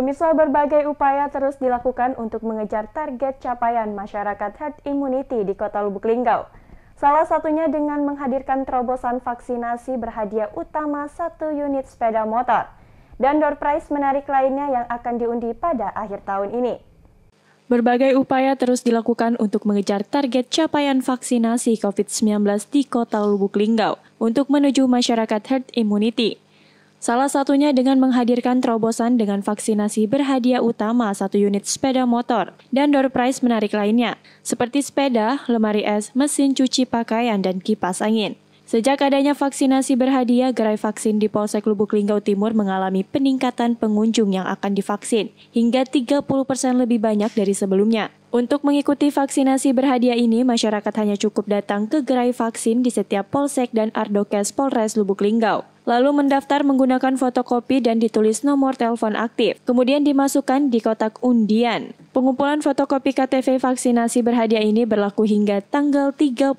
Pemirsa berbagai upaya terus dilakukan untuk mengejar target capaian masyarakat herd immunity di Kota Lubuk Linggau. Salah satunya dengan menghadirkan terobosan vaksinasi berhadiah utama satu unit sepeda motor. Dan door prize menarik lainnya yang akan diundi pada akhir tahun ini. Berbagai upaya terus dilakukan untuk mengejar target capaian vaksinasi COVID-19 di Kota Lubuk Linggau untuk menuju masyarakat herd immunity. Salah satunya dengan menghadirkan terobosan dengan vaksinasi berhadiah utama satu unit sepeda motor dan door prize menarik lainnya, seperti sepeda, lemari es, mesin cuci pakaian, dan kipas angin. Sejak adanya vaksinasi berhadiah, gerai vaksin di Polsek Lubuk Linggau Timur mengalami peningkatan pengunjung yang akan divaksin, hingga 30 persen lebih banyak dari sebelumnya. Untuk mengikuti vaksinasi berhadiah ini, masyarakat hanya cukup datang ke gerai vaksin di setiap Polsek dan Ardokes Polres Lubuk Linggau lalu mendaftar menggunakan fotokopi dan ditulis nomor telepon aktif, kemudian dimasukkan di kotak undian. Pengumpulan fotokopi KTV vaksinasi berhadiah ini berlaku hingga tanggal 31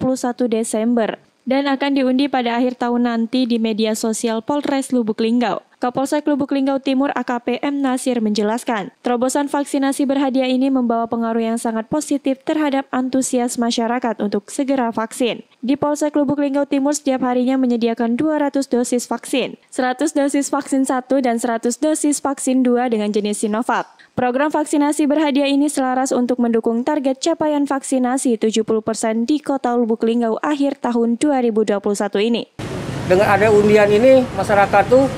Desember dan akan diundi pada akhir tahun nanti di media sosial Polres Lubuk Linggau. Kapolsek Lubuk Linggau Timur AKP M. Nasir menjelaskan, terobosan vaksinasi berhadiah ini membawa pengaruh yang sangat positif terhadap antusias masyarakat untuk segera vaksin. Di Polsek Lubuk Linggau Timur setiap harinya menyediakan 200 dosis vaksin, 100 dosis vaksin 1 dan 100 dosis vaksin 2 dengan jenis Sinovac. Program vaksinasi berhadiah ini selaras untuk mendukung target capaian vaksinasi 70% di Kota Lubuk Linggau akhir tahun 2021 ini. Dengan ada undian ini, masyarakat tuh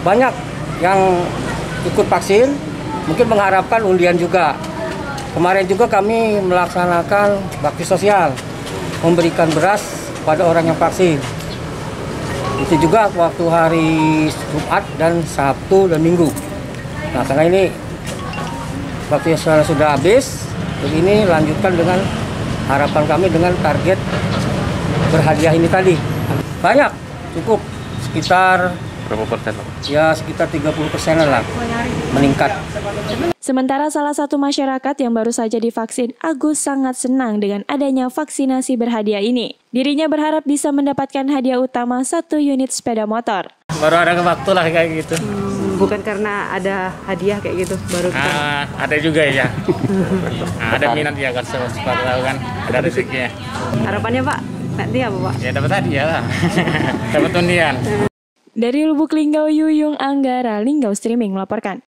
banyak yang ikut vaksin, mungkin mengharapkan undian juga. Kemarin juga kami melaksanakan bakti sosial, memberikan beras pada orang yang vaksin. Itu juga waktu hari Jumat dan Sabtu dan Minggu. Nah, karena ini bakti sosial sudah habis, jadi ini lanjutkan dengan harapan kami dengan target berhadiah ini tadi. Banyak, cukup sekitar berapa persen? Ya sekitar 30 persen lah meningkat. Sementara salah satu masyarakat yang baru saja divaksin, Agus sangat senang dengan adanya vaksinasi berhadiah ini. Dirinya berharap bisa mendapatkan hadiah utama satu unit sepeda motor. Baru ada waktu lah kayak gitu. Hmm, bukan karena ada hadiah kayak gitu baru ah, kita... Uh, ada juga ya. nah, ada minat ya kan sepeda kan ada rezekinya. Harapannya Pak nanti apa Pak? Ya dapat hadiah lah. dapat undian. Hmm. Dari Lubuk Linggau Yuyung Anggara, Linggau Streaming melaporkan.